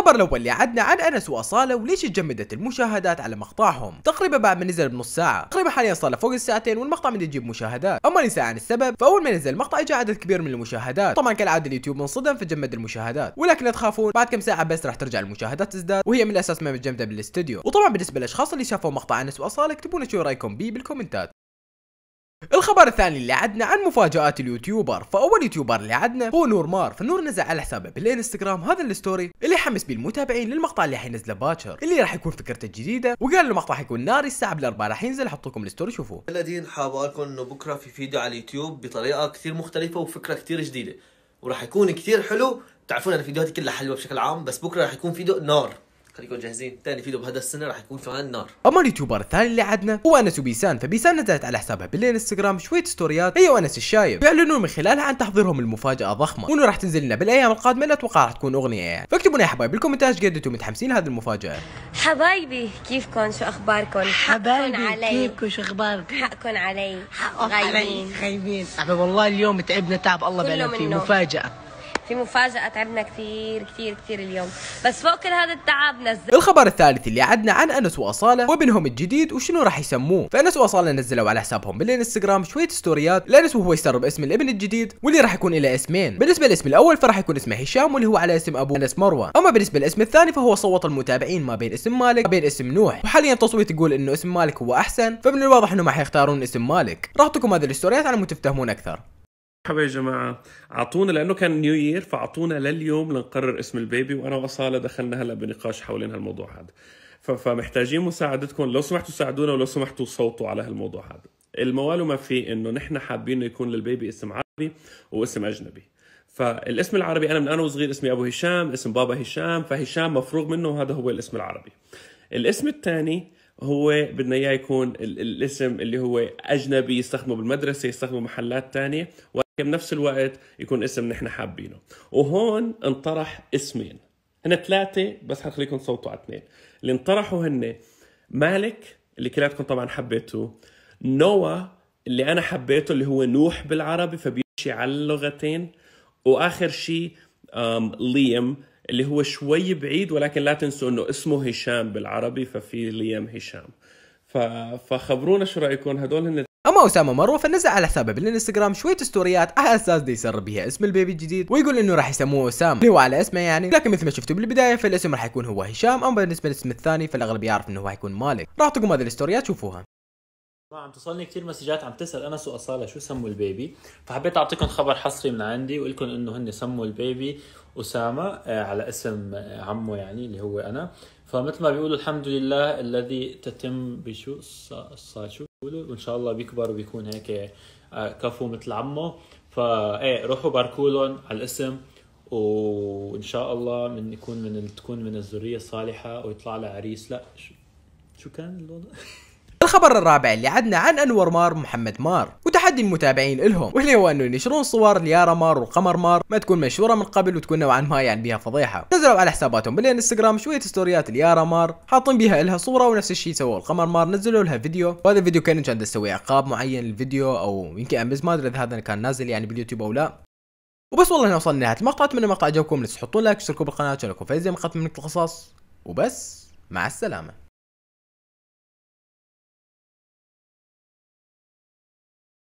الخبر الاول اللي عدنا عن انس واصاله وليش تجمدت المشاهدات على مقطعهم تقريبا بعد ما نزل بنص ساعه تقريبا حاليا صار فوق الساعتين والمقطع من يجيب مشاهدات اما نساء عن السبب فاول ما نزل المقطع اجى عدد كبير من المشاهدات طبعا كالعاده اليوتيوب انصدم فجمد المشاهدات ولكن لا تخافون بعد كم ساعه بس راح ترجع المشاهدات تزداد وهي من الاساس ما متجمده بالاستديو وطبعا بالنسبه للاشخاص اللي شافوا مقطع انس واصاله اكتبوا لنا شو رايكم بيه بالكومنتات الخبر الثاني اللي عدنا عن مفاجآت اليوتيوبر فأول يوتيوبر اللي عدنا هو نور مار فنور نزل على حسابه بالانستغرام هذا الستوري اللي حمس بيه المتابعين للمقطع اللي حينزله باكر اللي راح يكون فكرته الجديدة وقال المقطع حيكون ناري الساعة بالأربعة راح ينزل حطوكم الستوري شوفوه الذين حاب لكم انه بكره في فيديو على اليوتيوب بطريقة كثير مختلفة وفكرة كثير جديدة وراح يكون كثير حلو تعرفون انا فيديوهاتي كلها حلوة بشكل عام بس بكره راح يكون فيديو نار خليكم جاهزين ثاني فيديو بهذا السنه راح يكون فيه نار اما اليوتيوبر الثاني اللي عدنا هو انس وبيسان فبيسان نزلت على حسابها بالانستغرام شويه ستوريات هي وانس الشايب بيعلنوا من خلالها عن تحضيرهم المفاجاه ضخمه وانه راح تنزل لنا بالايام القادمه لا اتوقع راح تكون اغنيه يعني فاكتبوا لنا يا حبايبي بالكومنتات قد انتم متحمسين لهذه المفاجاه حبايبي كيفكم شو اخباركم حبايبي كيفكم شو اخباركم حقكم علي حقكم غايبين غايبين والله اليوم تعبنا تعب الله بيعلمك مفاجاه في مفاجأة تعبنا كثير كثير كثير اليوم بس فوق كل هذا التعب نزل الخبر الثالث اللي عدنا عن أنس وأصالة وابنهم الجديد وشنو راح يسموه فأنس وأصالة نزلوا على حسابهم بالانستغرام شوية ستوريات لأنس وهو يسرب اسم الابن الجديد واللي راح يكون له اسمين بالنسبة للاسم الأول فراح يكون اسمه هشام واللي هو على اسم أبوه أنس مروة أما بالنسبة للاسم الثاني فهو صوت المتابعين ما بين اسم مالك وبين بين اسم نوح وحاليا التصويت يقول انه اسم مالك هو احسن فمن الواضح إنه ما حيختارون اسم مالك راح اعطيكم هذه الستوريات على مود تفهمون اكثر مرحبا يا جماعة أعطونا لأنه كان نيو يير فأعطونا لليوم لنقرر اسم البيبي وأنا وأصالة دخلنا هلا بنقاش حولين هالموضوع هذا فمحتاجين مساعدتكم لو سمحتوا ساعدونا ولو سمحتوا صوتوا على هالموضوع هذا الموال وما في إنه نحن حابين يكون للبيبي اسم عربي واسم أجنبي فالاسم العربي أنا من أنا وصغير اسمي أبو هشام اسم بابا هشام فهشام مفروغ منه وهذا هو الاسم العربي الاسم الثاني هو بدنا اياه يكون الاسم اللي هو اجنبي يستخدمه بالمدرسه يستخدمه محلات ثانيه بنفس الوقت يكون اسم نحن حابينه وهون انطرح اسمين هن ثلاثة بس حنخليكم صوتوا على اثنين اللي انطرحوا هن مالك اللي كلاتكم طبعا حبيتوه نوا اللي أنا حبيته اللي هو نوح بالعربي فبيمشي على اللغتين وآخر شيء ليم اللي هو شوي بعيد ولكن لا تنسوا انه اسمه هشام بالعربي ففي ليم هشام فخبرونا شو رايكم هدول هن اسامه مروه فنزل على حسابه بالانستغرام شويه ستوريات على اساس دي يسر بها اسم البيبي الجديد ويقول انه راح يسموه اسامه اللي هو على اسمه يعني لكن مثل ما شفتوا بالبدايه فالاسم راح يكون هو هشام اما بالنسبه للاسم الثاني فالاغلب يعرف انه هو حيكون مالك راح تقوم هذه الستوريات شوفوها ما عم توصلني كثير مسجات عم تسال انس واصاله شو سموا البيبي فحبيت اعطيكم خبر حصري من عندي واقول لكم انه هن سموا البيبي اسامه آه، على اسم آه، عمه يعني اللي هو انا فمثل ما بيقولوا الحمد لله الذي تتم بشو الصاد شو بيقولوا وان شاء الله بيكبر وبيكون هيك آه، كفو مثل عمه ايه روحوا باركوا لهم على الاسم وان شاء الله من يكون من تكون من الذريه الصالحه ويطلع لها عريس لا شو, شو كان الوضع؟ الخبر الرابع اللي عدنا عن انور مار محمد مار تحدي المتابعين الهم واللي هو انه ينشرون صور ليارا مار وقمر مار ما تكون منشوره من قبل وتكون نوعا ما يعني بها فضيحه نزلوا على حساباتهم بالانستغرام شويه ستوريات ليارا مار حاطين بها لها صوره ونفس الشيء سووا القمر مار نزلوا لها فيديو وهذا الفيديو كان كان تسوي عقاب معين للفيديو او يمكن امز ما ادري اذا هذا كان نازل يعني باليوتيوب او لا وبس والله هنا وصلنا لنهايه المقطع اتمنى المقطع عجبكم لا تحطوا لايك تشتركوا بالقناه عشان يكون فايز مقطع من القصص وبس مع السلامه